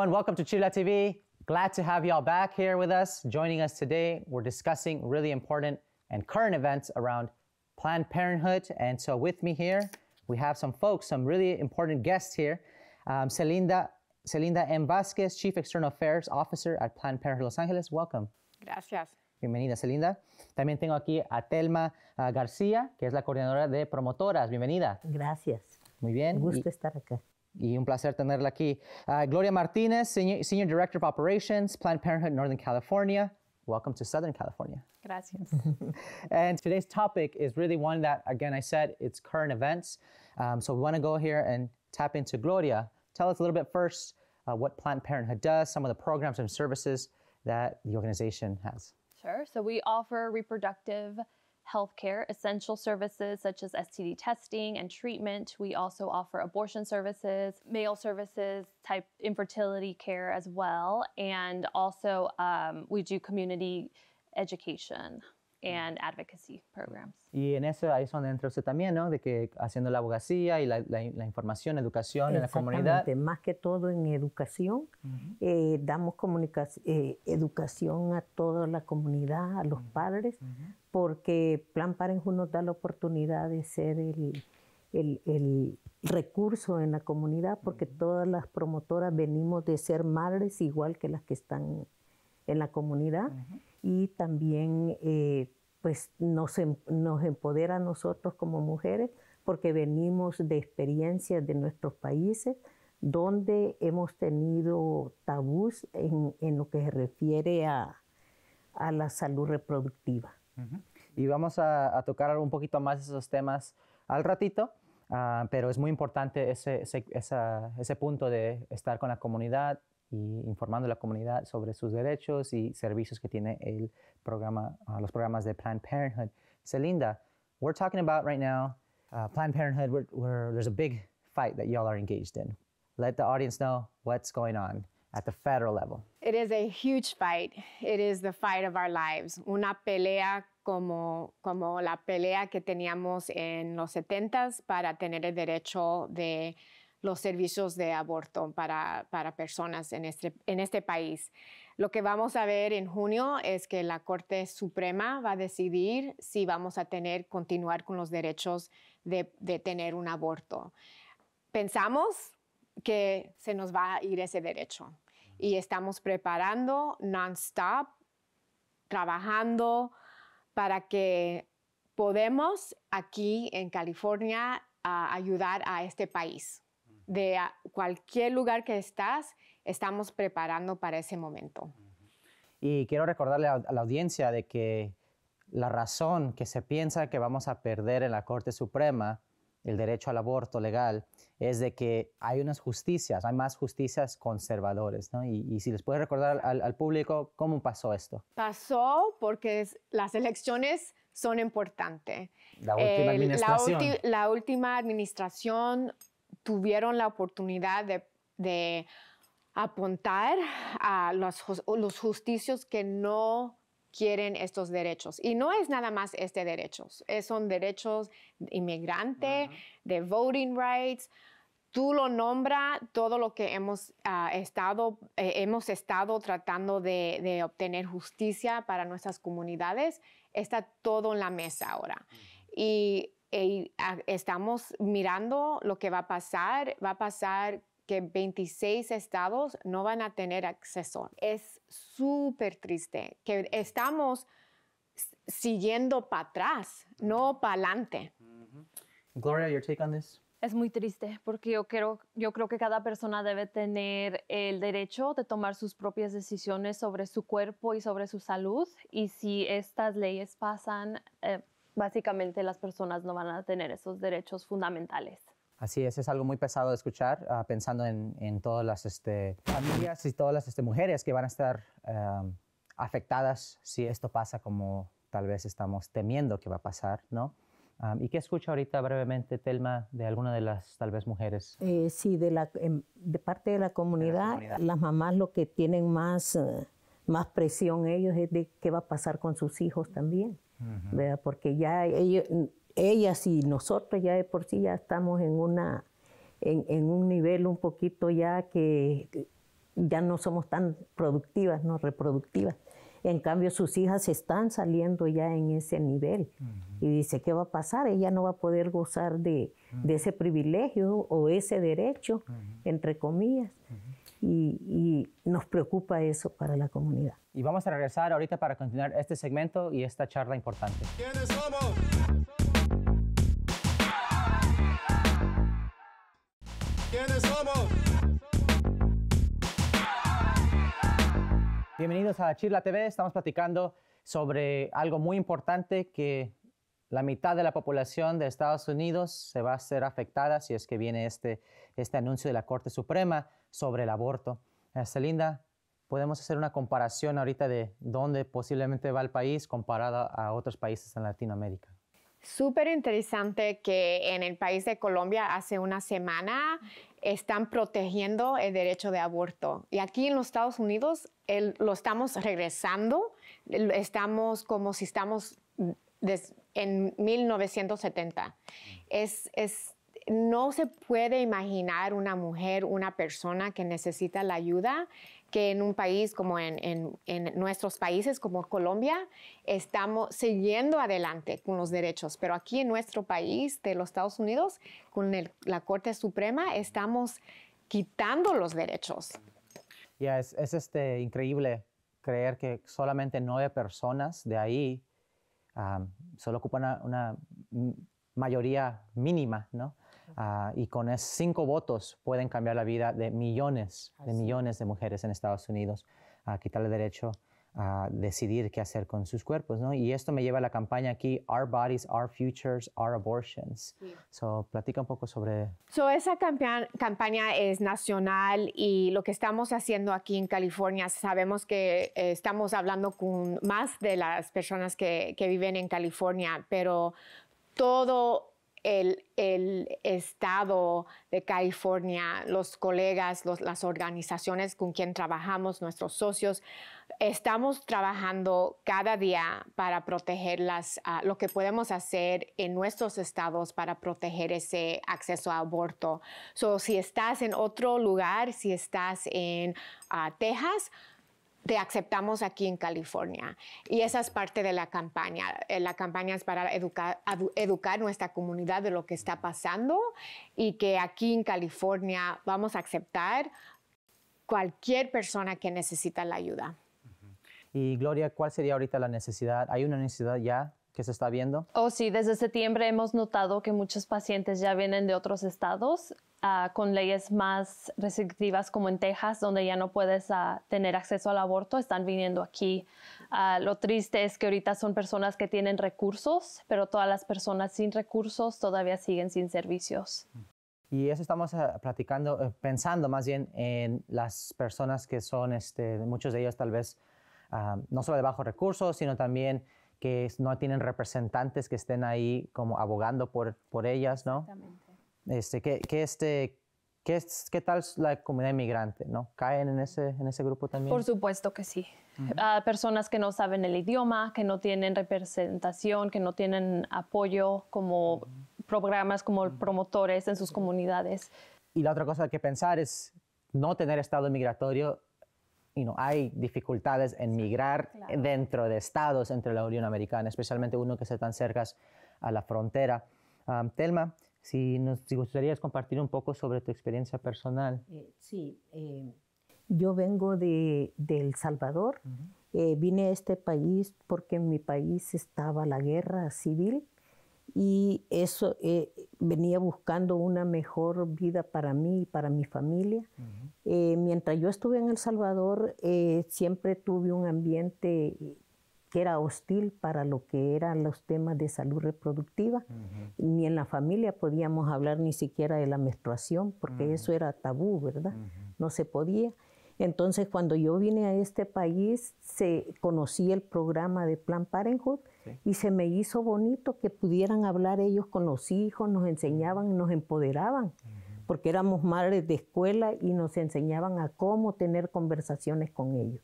everyone. Welcome to Chila TV. Glad to have y'all back here with us. Joining us today, we're discussing really important and current events around Planned Parenthood. And so, with me here, we have some folks, some really important guests here. Um, Celinda, Celinda M. Vasquez, Chief External Affairs Officer at Planned Parenthood Los Angeles. Welcome. Gracias. Bienvenida, Celinda. También tengo aquí a Telma uh, García, que es la coordinadora de promotoras. Bienvenida. Gracias. Muy bien. Un gusto y, estar acá y un placer tenerla aquí. Uh, Gloria Martinez, Senior, Senior, Director of Operations, Planned Parenthood Northern California. Welcome to Southern California. Gracias. and today's topic is really one that, again, I said it's current events. Um, so we want to go here and tap into Gloria. Tell us a little bit first uh, what Planned Parenthood does, some of the programs and services that the organization has. Sure. So we offer reproductive healthcare, essential services such as STD testing and treatment. We also offer abortion services, male services, type infertility care as well, and also um, we do community education and advocacy programs. Y en eso ahí es donde entra usted también, ¿no? De que haciendo la abogacía y la, la, la información, educación en la comunidad. Más que todo en educación, uh -huh. eh, damos eh, educación a toda la comunidad, a los uh -huh. padres, uh -huh. porque Plan Parenthood nos da la oportunidad de ser el, recurso en la comunidad, porque todas las promotoras venimos de ser madres igual que las que están en la comunidad y también eh, pues, em, nos, empodera a nosotros como mujeres porque venimos de experiencias de nuestros países donde hemos tenido tabús en, lo que se refiere a la salud reproductiva. Y vamos a, tocar un poquito más esos temas al ratito, ah, pero es muy importante ese, ese punto de estar con la comunidad y informando a la comunidad sobre sus derechos y servicios que tiene el programa, ah, los programas de Planned Parenthood. Celinda, we're talking about right now ah, Planned Parenthood. where there's a big fight that y'all are engaged in. Let the audience know what's going on at the federal level? It is a huge fight. It is the fight of our lives. Una pelea como, como la pelea que teníamos en los 70 para tener el derecho de los servicios de aborto para, personas este, en este, país. Lo que vamos a ver en junio es que la Corte Suprema va a decidir si vamos a tener, continuar con los derechos de, de tener un aborto. Pensamos que se nos va a ir ese derecho. Y estamos preparando non-stop, trabajando para que podemos aquí en California ah, ayudar a este país. De cualquier lugar que estás, estamos preparando para ese momento. Y quiero recordarle a, la audiencia de que la razón que se piensa que vamos a perder en la Corte Suprema el derecho al aborto legal es de que hay unas justicias, hay más justicias conservadores, ¿no? Y, si les puedes recordar al, público cómo pasó esto. Pasó porque las elecciones son importantes. La última administración. última administración tuvieron la oportunidad de, apuntar a los, los justicios que no quieren estos derechos. Y no es nada más este derecho, son derechos de inmigrante, de voting rights. Tú lo nombra todo lo que hemos, ah, estado, eh, hemos estado tratando de, obtener justicia para nuestras comunidades, está todo en la mesa ahora. Y, eh, ah, estamos mirando lo que va a pasar, va a pasar que 26 estados no van a tener acceso. Es súper triste que estamos siguiendo para atrás, no para adelante. Gloria, Gloria, your take on this? Es muy triste porque yo creo, yo creo que cada persona debe tener el derecho de tomar sus propias decisiones sobre su cuerpo y sobre su salud. Y si estas leyes pasan, eh, básicamente las personas no van a tener esos derechos fundamentales. Así es, es algo muy pesado de escuchar, ah, pensando en, en, todas las este, familias y todas las este, mujeres que van a estar ah, afectadas si esto pasa como tal vez estamos temiendo que va a pasar, ¿no? Ah, ¿Y qué escucha ahorita brevemente, Telma, de alguna de las tal vez mujeres? Eh, sí, de, la, em, de parte de la, comunidad, de la comunidad, las mamás lo que tienen más, eh, más presión ellos es de qué va a pasar con sus hijos también. Porque ya ellos, ellas y nosotros ya de por sí ya estamos en, una, en, un nivel un poquito ya que ya no somos tan productivas, no reproductivas. En cambio, sus hijas están saliendo ya en ese nivel. Y dice, ¿qué va a pasar? Ella no va a poder gozar de, ese privilegio o ese derecho, entre comillas y, nos preocupa eso para la comunidad. Y vamos a regresar ahorita para continuar este segmento y esta charla importante. ¿Quiénes somos? ¿Quiénes somos? Bienvenidos a Chirla TV. Estamos platicando sobre algo muy importante que la mitad de la población de Estados Unidos se va a ser afectada si es que viene este, este anuncio de la Corte Suprema sobre el aborto. Eh, Celinda, podemos hacer una comparación ahorita de dónde posiblemente va el país comparado a otros países en Latinoamérica. Súper interesante que en el país de Colombia hace una semana están protegiendo el derecho de aborto. Y aquí en los Estados Unidos lo estamos regresando, estamos como si estamos en 1970. Es, es, no se puede imaginar una mujer, una persona que necesita la ayuda, que en un país como en, en, nuestros países como Colombia, estamos siguiendo adelante con los derechos, pero aquí en nuestro país de los Estados Unidos, con la Corte Suprema, estamos quitando los derechos. Ya, es, es este, increíble creer que solamente nueve personas de ahí solo ocupa una, mayoría mínima, ¿no? Ah, y con esos cinco votos pueden cambiar la vida de millones, de millones de mujeres en Estados Unidos, a quitarle derecho a decidir qué hacer con sus cuerpos, ¿no? Y esto me lleva a la campaña aquí, Our Bodies, Our Futures, Our Abortions. So, platica un poco sobre... So, esa campaña es nacional y lo que estamos haciendo aquí en California, sabemos que eh, estamos hablando con más de las personas que, que viven en California, pero todo el, el, estado de California, los colegas, las organizaciones con quien trabajamos, nuestros socios, Estamos trabajando cada día para proteger ah, lo que podemos hacer en nuestros estados para proteger ese acceso a aborto. So, si estás en otro lugar, si estás en ah, Texas, te aceptamos aquí en California. Y esa es parte de la campaña. Eh, la campaña es para educar, educar nuestra comunidad de lo que está pasando y que aquí en California vamos a aceptar cualquier persona que necesita la ayuda. Y Gloria, ¿cuál sería ahorita la necesidad? ¿Hay una necesidad ya que se está viendo? Oh, sí, desde septiembre hemos notado que muchos pacientes ya vienen de otros estados ah, con leyes más restrictivas como en Texas, donde ya no puedes ah, tener acceso al aborto, están viniendo aquí. Ah, lo triste es que ahorita son personas que tienen recursos, pero todas las personas sin recursos todavía siguen sin servicios. Y eso estamos platicando, eh, pensando más bien en las personas que son, este, muchos de ellos tal vez Ah, no solo de bajos recursos, sino también que no tienen representantes que estén ahí como abogando por, por ellas, ¿no? Este, que, este, ¿Qué, es, ¿Qué, tal la comunidad inmigrante? ¿no? ¿Caen en ese, en ese grupo también? Por supuesto que sí. Ah, personas que no saben el idioma, que no tienen representación, que no tienen apoyo como programas, como promotores en sus comunidades. Y la otra cosa que pensar es no tener estado migratorio hay dificultades en migrar dentro de estados entre la Unión Americana, especialmente uno que está tan cerca a la frontera. Thelma Telma, si nos si gustarías compartir un poco sobre tu experiencia personal. Eh, sí, eh, yo vengo de, El Salvador. Eh, vine a este país porque en mi país estaba la guerra civil y eso eh, venía buscando una mejor vida para mí y para mi familia. Eh, mientras yo estuve en El Salvador, eh, siempre tuve un ambiente que era hostil para lo que eran los temas de salud reproductiva. Ni en la familia podíamos hablar ni siquiera de la menstruación, porque eso era tabú, ¿verdad? No se podía. Entonces, cuando yo vine a este país, se conocí el programa de Plan Parenthood y se me hizo bonito que pudieran hablar ellos con los hijos, nos enseñaban y nos empoderaban, porque éramos madres de escuela y nos enseñaban a cómo tener conversaciones con ellos.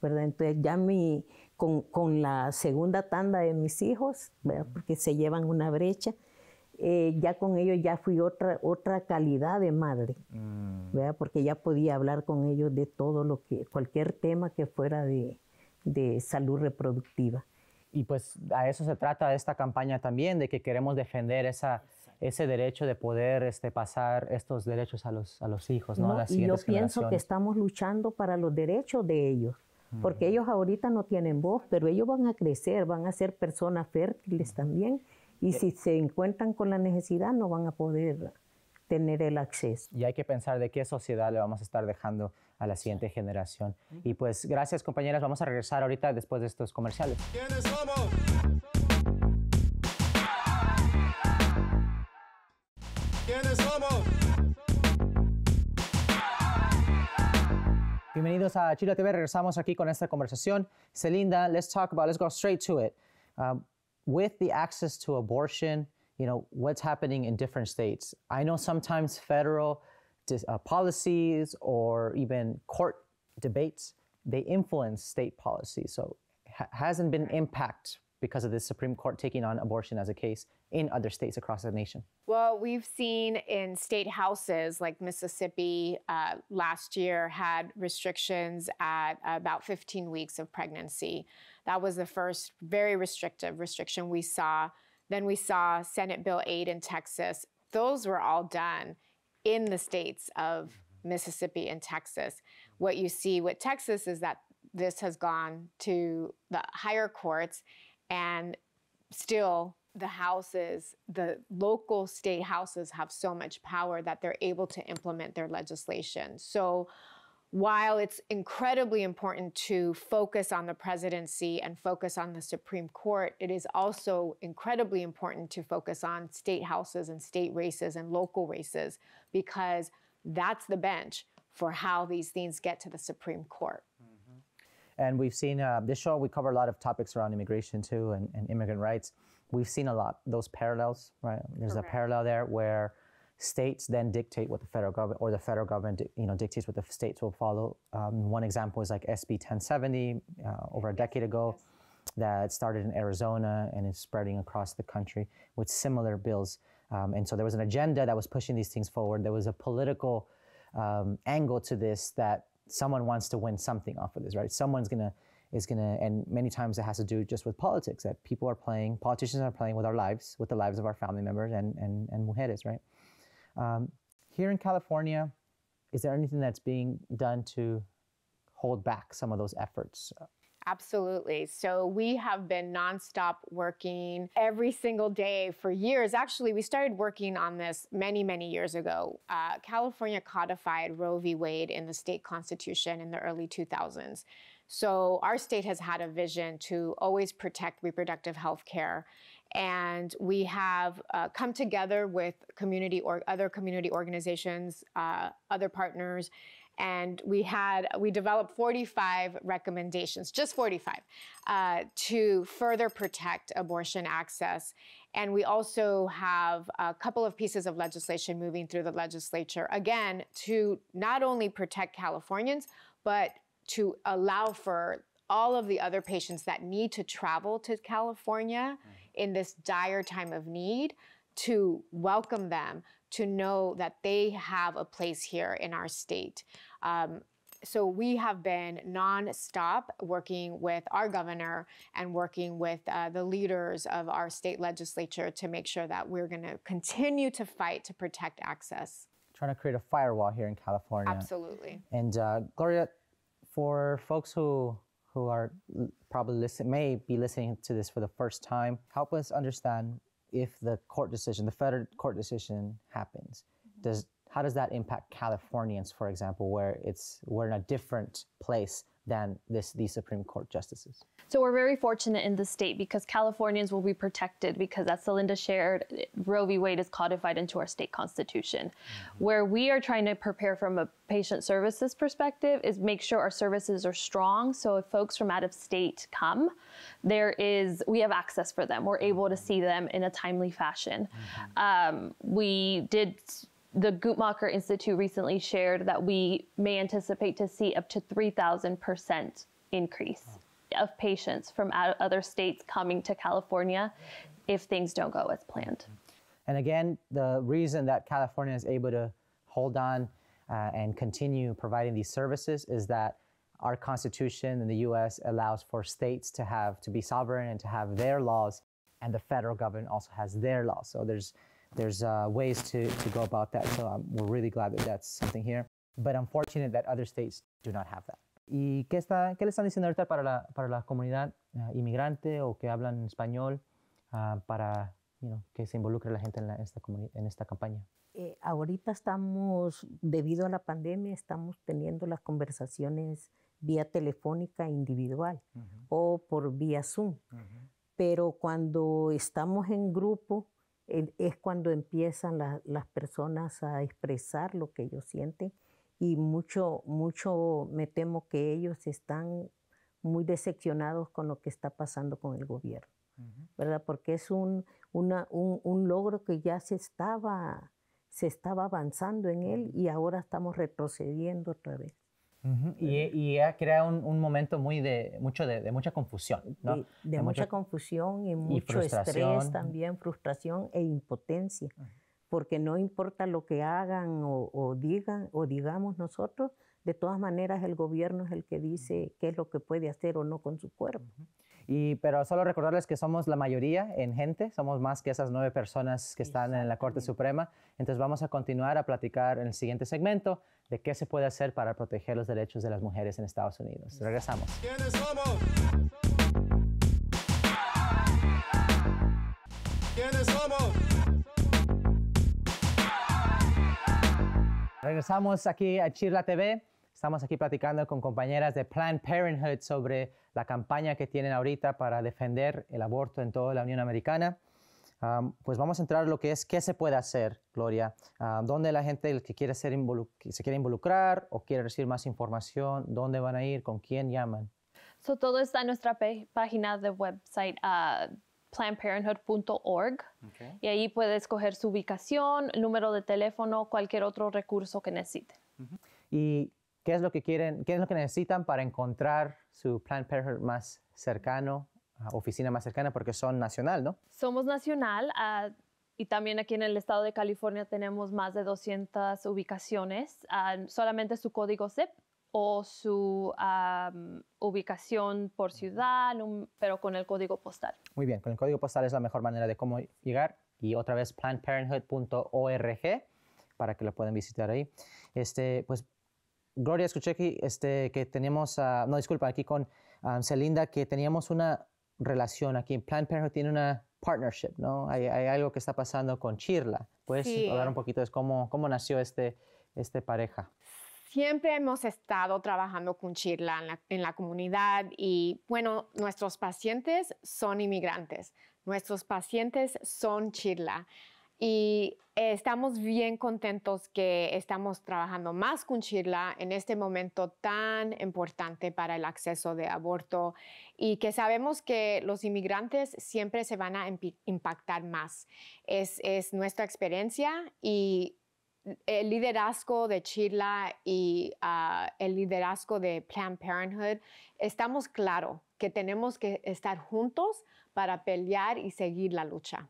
Entonces ya mi, con, la segunda tanda de mis hijos, porque se llevan una brecha, eh, ya con ellos ya fui otra, otra calidad de madre, mm. porque ya podía hablar con ellos de todo lo que, cualquier tema que fuera de, de salud reproductiva. Y pues a eso se trata esta campaña también, de que queremos defender esa, ese derecho de poder este, pasar estos derechos a los, a los hijos, ¿no? y yo pienso que estamos luchando para los derechos de ellos, mm. porque ellos ahorita no tienen voz, pero ellos van a crecer, van a ser personas fértiles mm. también y eh, si se encuentran con la necesidad, no van a poder tener el acceso. Y hay que pensar de qué sociedad le vamos a estar dejando a la siguiente generación. Y pues gracias compañeras, vamos a regresar ahorita después de estos comerciales. ¿Quiénes somos? ¿Quiénes somos? Bienvenidos a Chile TV, regresamos aquí con esta conversación. Celinda, let's talk about, let's go straight to it. Ah, with the access to abortion, you know, what's happening in different states. I know sometimes federal uh, policies or even court debates, they influence state policy. So ha- hasn't been impact because of the Supreme Court taking on abortion as a case in other states across the nation? Well, we've seen in state houses like Mississippi uh, last year had restrictions at about 15 weeks of pregnancy. That was the first very restrictive restriction we saw. Then we saw Senate Bill 8 in Texas. Those were all done in the states of Mississippi and Texas. What you see with Texas is that this has gone to the higher courts and still, the houses, the local state houses have so much power that they're able to implement their legislation. So while it's incredibly important to focus on the presidency and focus on the Supreme Court, it is also incredibly important to focus on state houses and state races and local races because that's the bench for how these things get to the Supreme Court. And we've seen uh, this show, we cover a lot of topics around immigration too and, and immigrant rights. We've seen a lot, those parallels, right? There's a parallel there where states then dictate what the federal government or the federal government you know dictates what the states will follow um, one example is like sb 1070 uh, over a decade ago that started in arizona and is spreading across the country with similar bills um, and so there was an agenda that was pushing these things forward there was a political um, angle to this that someone wants to win something off of this, right? Someone's gonna is gonna, and many times it has to do just with politics that people are playing, politicians are playing with our lives, with the lives of our family members and and and mujeres, right? Um, here in California, is there anything that's being done to hold back some of those efforts Absolutely. So we have been nonstop working every single day for years. Actually, we started working on this many, many years ago. Uh, California codified Roe v. Wade in the state constitution in the early 2000s. So our state has had a vision to always protect reproductive health care. And we have uh, come together with community or other community organizations, uh, other partners, and we had we developed 45 recommendations, just 45, uh, to further protect abortion access. And we also have a couple of pieces of legislation moving through the legislature again to not only protect Californians but to allow for all of the other patients that need to travel to California mm-hmm. in this dire time of need to welcome them, to know that they have a place here in our state. Um, so we have been nonstop working with our governor and working with uh, the leaders of our state legislature to make sure that we're going to continue to fight to protect access. Trying to create a firewall here in California. Absolutely. And uh, Gloria, for folks who who are probably listen may be listening to this for the first time, help us understand if the court decision, the federal court decision happens, mm-hmm. does how does that impact Californians, for example, where it's we're in a different place than this, these Supreme Court justices. So we're very fortunate in the state because Californians will be protected because, as Celinda shared, Roe v. Wade is codified into our state constitution. Mm-hmm. Where we are trying to prepare from a patient services perspective is make sure our services are strong. So if folks from out of state come, there is we have access for them. We're able to mm-hmm. see them in a timely fashion. Mm-hmm. Um, we did the Guttmacher Institute recently shared that we may anticipate to see up to 3,000% increase wow. of patients from other states coming to California if things don't go as planned. Mm-hmm. And again, the reason that California is able to hold on uh, and continue providing these services is that our constitution in the US allows for states to have to be sovereign and to have their laws and the federal government also has their laws. So there's there's uh, ways to, to go about that. So um, we're really glad that that's something here. But unfortunate that other states do not have that. ¿Y qué, está, qué le están diciendo ahorita para la, para la comunidad uh, inmigrante o que hablan español uh, para you que se involucre la gente en, esta, en esta campaña? Eh, ahorita estamos, debido a la pandemia, estamos teniendo las conversaciones vía telefónica individual o por vía Zoom. Pero cuando estamos en grupo, es cuando empiezan las personas a expresar lo que ellos sienten y mucho, mucho me temo que ellos están muy decepcionados con lo que está pasando con el gobierno, ¿verdad? Porque es un, un, logro que ya se estaba, se estaba avanzando en él y ahora estamos retrocediendo otra vez y, y, ha creado un, momento muy de, mucho de, mucha confusión. De, mucha confusión y mucho estrés también, frustración e impotencia. Porque no importa lo que hagan o, digan o digamos nosotros, de todas maneras el gobierno es el que dice qué es lo que puede hacer o no con su cuerpo. Y, pero solo recordarles que somos la mayoría en gente, somos más que esas nueve personas que están en la Corte Suprema. Entonces vamos a continuar a platicar en el siguiente segmento de qué se puede hacer para proteger los derechos de las mujeres en Estados Unidos. Regresamos. ¿Quiénes somos? ¿Quiénes somos? Regresamos aquí a Chirla TV. Estamos aquí platicando con compañeras de Planned Parenthood sobre la campaña que tienen ahorita para defender el aborto en toda la Unión Americana. pues vamos a entrar en lo que es qué se puede hacer, Gloria. ¿Dónde la gente que quiere ser se quiere involucrar o quiere recibir más información? ¿Dónde van a ir? ¿Con quién llaman? todo está en nuestra página de website ah, plannedparenthood.org y ahí puede escoger su ubicación, número de teléfono, cualquier otro recurso que necesite. Y qué es lo que quieren, qué es lo que necesitan para encontrar su Planned Parenthood más cercano, ah, oficina más cercana, porque son nacional, ¿no? Somos nacional ah, y también aquí en el estado de California tenemos más de 200 ubicaciones. Ah, solamente su código zip o su ubicación por ciudad, pero con el código postal. Muy bien, con el código postal es la mejor manera de cómo llegar. Y otra vez, plannedparenthood.org para que lo puedan visitar ahí. Este, pues Gloria, escuché este, que teníamos, no, disculpa, aquí con um, Celinda, que teníamos una relación aquí. Planned Parenthood tiene una partnership, ¿no? Hay, algo que está pasando con Chirla. ¿Puedes hablar un poquito de cómo, cómo nació este, este pareja? Siempre hemos estado trabajando con Chirla en la comunidad y, bueno, nuestros pacientes son inmigrantes. Nuestros pacientes son Chirla y eh, estamos bien contentos que estamos trabajando más con Chirla en este momento tan importante para el acceso de aborto y que sabemos que los inmigrantes siempre se van a impactar más. Es, nuestra experiencia y el liderazgo de Chirla y ah, el liderazgo de Planned Parenthood, estamos claro que tenemos que estar juntos para pelear y seguir la lucha.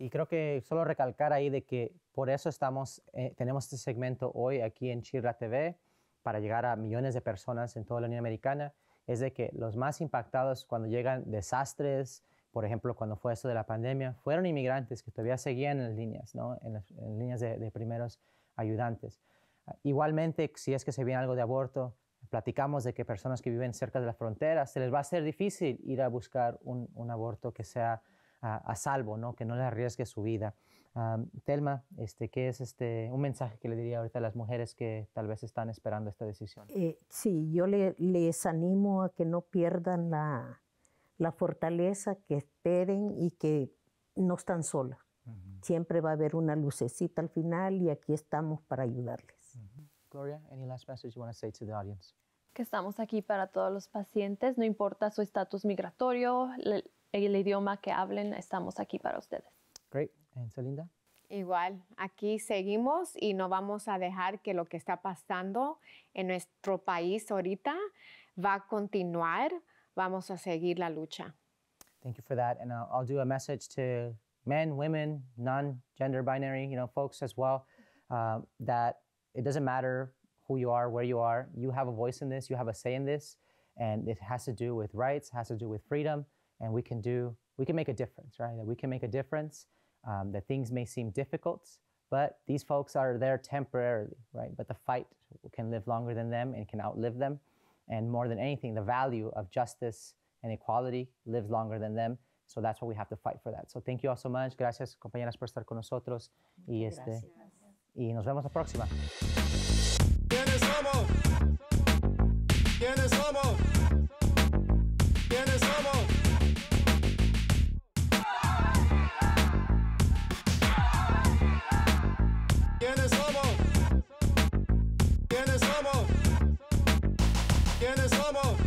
Y creo que solo recalcar ahí de que por eso estamos, eh, tenemos este segmento hoy aquí en Chirla TV para llegar a millones de personas en toda la Unión Americana, es de que los más impactados cuando llegan desastres, por ejemplo, cuando fue esto de la pandemia, fueron inmigrantes que todavía seguían en líneas, ¿no? en, líneas de, primeros ayudantes. Ah, igualmente, si es que se viene algo de aborto, platicamos de que personas que viven cerca de la frontera se les va a ser difícil ir a buscar un, un aborto que sea a, salvo, ¿no? que no le arriesgue su vida. Telma, este, ¿qué es este, un mensaje que le diría ahorita a las mujeres que tal vez están esperando esta decisión? Eh, sí, yo les animo a que no pierdan la, la, fortaleza, que esperen y que no están solas. Siempre va a haber una lucecita al final y aquí estamos para ayudarles. Gloria, any last message you want to say to the audience? Que estamos aquí para todos los pacientes, no importa su estatus migratorio, el idioma que hablen, estamos aquí para ustedes. Great. ¿Y Celinda? Igual, aquí seguimos y no vamos a dejar que lo que está pasando en nuestro país ahorita va a continuar. Vamos a seguir la lucha. Thank you for that. And I'll do a message to men, women, non-gender binary, you know, folks as well, uh, that it doesn't matter who you are, where you are, you have a voice in this, you have a say in this, and it has to do with rights, has to do with freedom, and we can do we can make a difference right that we can make a difference um, that things may seem difficult but these folks are there temporarily right but the fight can live longer than them and can outlive them and more than anything the value of justice and equality lives longer than them so that's why we have to fight for that so thank you all so much gracias compañeras por estar con nosotros y gracias. y nos vemos la próxima ¿Quiénes somos? ¿Quiénes somos? it's almost.